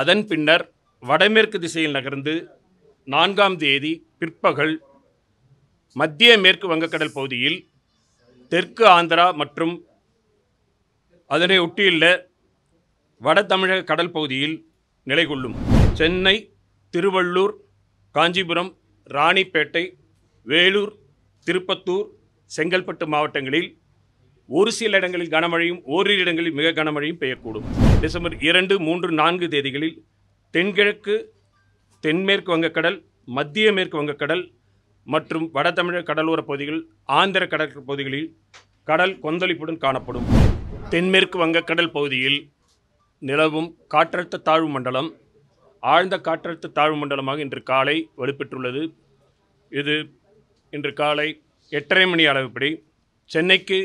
அதன் பின்னர் வடமேற்கு திசையில் நகர்ந்து நான்காம் தேதி பிற்பகல் மத்திய மேற்கு வங்கக்கடல் பகுதியில் தெற்கு ஆந்திரா மற்றும் அதனை ஒட்டியுள்ள வட தமிழக கடல் பகுதியில் நிலை கொள்ளும் சென்னை திருவள்ளூர் காஞ்சிபுரம் ராணிப்பேட்டை வேலூர் திருப்பத்தூர் செங்கல்பட்டு மாவட்டங்களில் ஒரு சில இடங்களில் கனமழையும் ஓரிரு இடங்களில் மிக கனமழையும் பெய்யக்கூடும் டிசம்பர் இரண்டு மூன்று நான்கு தேதிகளில் தென்கிழக்கு தென்மேற்கு வங்கக்கடல் மத்திய மேற்கு வங்கக்கடல் மற்றும் வட தமிழக கடலோர பகுதிகள் ஆந்திர கடற்கரை பகுதிகளில் கடல் கொந்தளிப்புடன் காணப்படும் தென்மேற்கு வங்கக்கடல் பகுதியில் நிலவும் காற்றழுத்த தாழ்வு மண்டலம் ஆழ்ந்த காற்றழுத்த தாழ்வு மண்டலமாக இன்று காலை வலுப்பெற்றுள்ளது இது இன்று காலை எட்டரை மணி அளவுப்படி சென்னைக்கு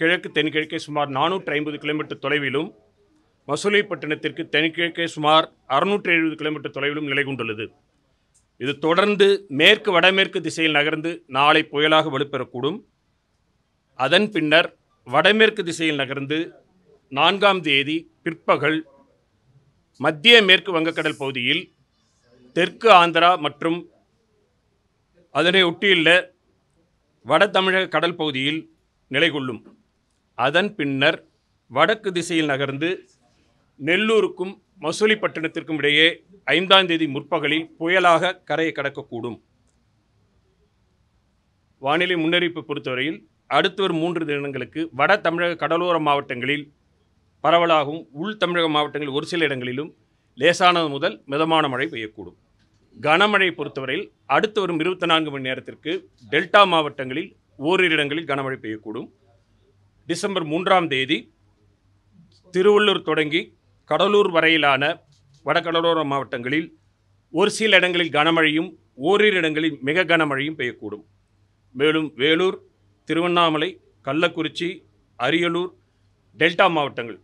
கிழக்கு தென்கிழக்கே சுமார் நானூற்றி ஐம்பது கிலோமீட்டர் தொலைவிலும் மசூலைப்பட்டினத்திற்கு தென்கிழக்கே சுமார் அறுநூற்றி எழுபது கிலோமீட்டர் தொலைவிலும் நிலை கொண்டுள்ளது இது தொடர்ந்து மேற்கு வடமேற்கு திசையில் நகர்ந்து நாளை புயலாக வலுப்பெறக்கூடும் அதன் பின்னர் வடமேற்கு திசையில் நகர்ந்து நான்காம் தேதி பிற்பகல் மத்திய மேற்கு வங்கக்கடல் பகுதியில் தெற்கு ஆந்திரா மற்றும் அதனை ஒட்டியுள்ள வட தமிழக கடல் பகுதியில் நிலை கொள்ளும் அதன் பின்னர் வடக்கு திசையில் நகர்ந்து நெல்லூருக்கும் மசூலிப்பட்டினத்திற்கும் இடையே ஐந்தாம் தேதி முற்பகலில் புயலாக கரையை கடக்கக்கூடும் வானிலை முன்னறிவிப்பு பொறுத்தவரையில் அடுத்து வரும் மூன்று தினங்களுக்கு வட தமிழக கடலோர மாவட்டங்களில் பரவலாகவும் உள் தமிழக மாவட்டங்களில் ஒரு சில இடங்களிலும் லேசானது முதல் மிதமான மழை பெய்யக்கூடும் கனமழை பொறுத்தவரையில் அடுத்து வரும் இருபத்தி நான்கு மணி நேரத்திற்கு டெல்டா மாவட்டங்களில் ஓரிரு இடங்களில் கனமழை பெய்யக்கூடும் டிசம்பர் மூன்றாம் தேதி திருவள்ளூர் தொடங்கி கடலூர் வரையிலான வடகடலோர மாவட்டங்களில் ஒரு சில இடங்களில் கனமழையும் ஓரிரு இடங்களில் மிக கனமழையும் பெய்யக்கூடும் மேலும் வேலூர் திருவண்ணாமலை கள்ளக்குறிச்சி அரியலூர் டெல்டா மாவட்டங்கள்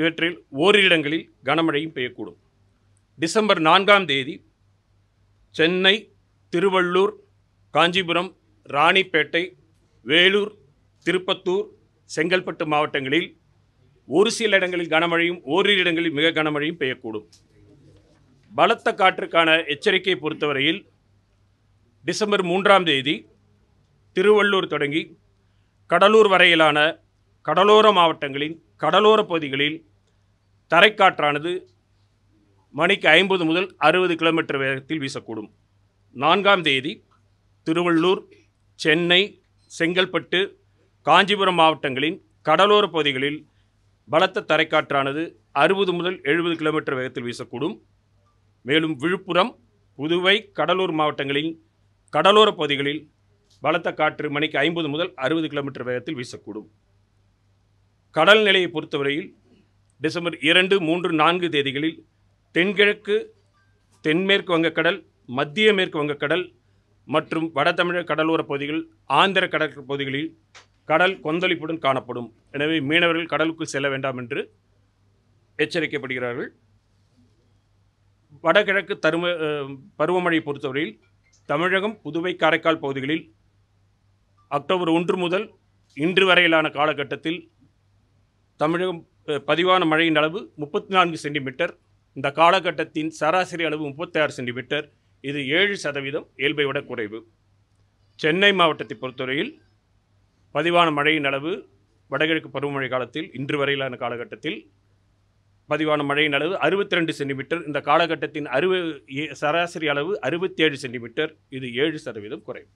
இவற்றில் ஓரிரு இடங்களில் கனமழையும் பெய்யக்கூடும் டிசம்பர் நான்காம் தேதி சென்னை திருவள்ளூர் காஞ்சிபுரம் ராணிப்பேட்டை வேலூர் திருப்பத்தூர் செங்கல்பட்டு மாவட்டங்களில் ஒரு சில இடங்களில் கனமழையும் ஓரிரு இடங்களில் மிக கனமழையும் பெய்யக்கூடும் பலத்த காற்றுக்கான எச்சரிக்கை பொறுத்தவரையில் டிசம்பர் மூன்றாம் தேதி திருவள்ளூர் தொடங்கி கடலூர் வரையிலான கடலோர மாவட்டங்களின் கடலோர பகுதிகளில் தரைக்காற்றானது மணிக்கு ஐம்பது முதல் அறுபது கிலோமீட்டர் வேகத்தில் வீசக்கூடும் நான்காம் தேதி திருவள்ளூர் சென்னை செங்கல்பட்டு காஞ்சிபுரம் மாவட்டங்களின் கடலோர பகுதிகளில் பலத்த தரைக்காற்றானது அறுபது முதல் எழுபது கிலோமீட்டர் வேகத்தில் வீசக்கூடும் மேலும் விழுப்புரம் புதுவை கடலூர் மாவட்டங்களில் கடலோர பகுதிகளில் பலத்த காற்று மணிக்கு ஐம்பது முதல் அறுபது கிலோமீட்டர் வேகத்தில் வீசக்கூடும் கடல் நிலையை பொறுத்தவரையில் டிசம்பர் இரண்டு மூன்று நான்கு தேதிகளில் தென்கிழக்கு தென்மேற்கு வங்கக்கடல் மத்திய மேற்கு வங்கக்கடல் மற்றும் வடதமிழக கடலோரப் பகுதிகள் ஆந்திர கடற்பகுதிகளில் கடல் கொந்தளிப்புடன் காணப்படும் எனவே மீனவர்கள் கடலுக்கு செல்ல வேண்டாம் என்று எச்சரிக்கப்படுகிறார்கள் வடகிழக்கு தரும பருவமழை பொறுத்தவரையில் தமிழகம் புதுவை காரைக்கால் பகுதிகளில் அக்டோபர் ஒன்று முதல் இன்று வரையிலான காலகட்டத்தில் தமிழகம் பதிவான மழையின் அளவு முப்பத்தி நான்கு சென்டிமீட்டர் இந்த காலகட்டத்தின் சராசரி அளவு முப்பத்தாறு சென்டிமீட்டர் இது ஏழு சதவீதம் இயல்பை விட குறைவு சென்னை மாவட்டத்தை பொறுத்தவரையில் பதிவான மழையின் அளவு வடகிழக்கு பருவமழை காலத்தில் இன்று வரையிலான காலகட்டத்தில் பதிவான மழையின் அளவு அறுபத்தி ரெண்டு சென்டிமீட்டர் இந்த காலகட்டத்தின் அறுவ சராசரி அளவு அறுபத்தி ஏழு சென்டிமீட்டர் இது ஏழு சதவீதம் குறைவு